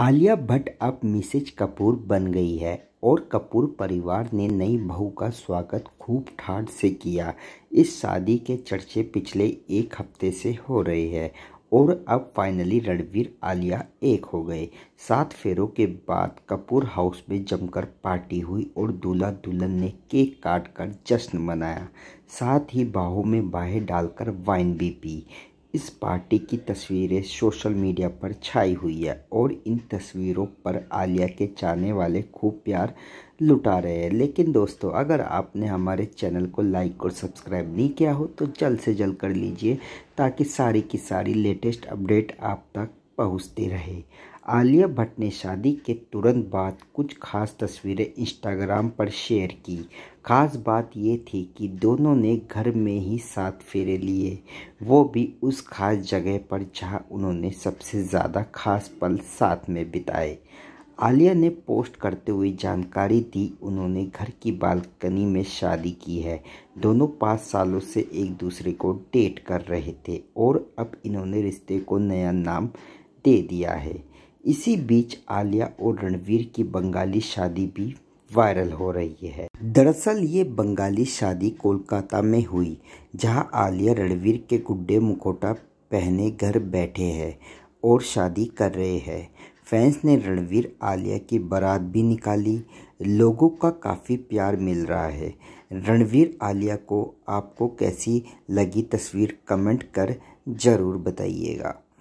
आलिया भट्ट अब मिसेज कपूर बन गई है और कपूर परिवार ने नई बहू का स्वागत खूब ठाट से किया इस शादी के चर्चे पिछले एक हफ्ते से हो रहे हैं और अब फाइनली रणवीर आलिया एक हो गए सात फेरों के बाद कपूर हाउस में जमकर पार्टी हुई और दूल्हा दुल्हन ने केक काट कर जश्न मनाया साथ ही बाहों में बाहें डालकर वाइन भी पी इस पार्टी की तस्वीरें सोशल मीडिया पर छाई हुई है और इन तस्वीरों पर आलिया के चाहने वाले खूब प्यार लुटा रहे हैं लेकिन दोस्तों अगर आपने हमारे चैनल को लाइक और सब्सक्राइब नहीं किया हो तो जल्द से जल्द कर लीजिए ताकि सारी की सारी लेटेस्ट अपडेट आप तक पहुंचती रहे आलिया भट्ट ने शादी के तुरंत बाद कुछ खास तस्वीरें इंस्टाग्राम पर शेयर की खास बात ये थी कि दोनों ने घर में ही साथ फेरे लिए वो भी उस खास जगह पर जहां उन्होंने सबसे ज़्यादा खास पल साथ में बिताए आलिया ने पोस्ट करते हुए जानकारी दी उन्होंने घर की बालकनी में शादी की है दोनों पाँच सालों से एक दूसरे को डेट कर रहे थे और अब इन्होंने रिश्ते को नया नाम दे दिया है इसी बीच आलिया और रणवीर की बंगाली शादी भी वायरल हो रही है दरअसल ये बंगाली शादी कोलकाता में हुई जहां आलिया रणवीर के गुड्डे मुखोटा पहने घर बैठे हैं और शादी कर रहे हैं फैंस ने रणवीर आलिया की बारात भी निकाली लोगों का काफ़ी प्यार मिल रहा है रणवीर आलिया को आपको कैसी लगी तस्वीर कमेंट कर ज़रूर बताइएगा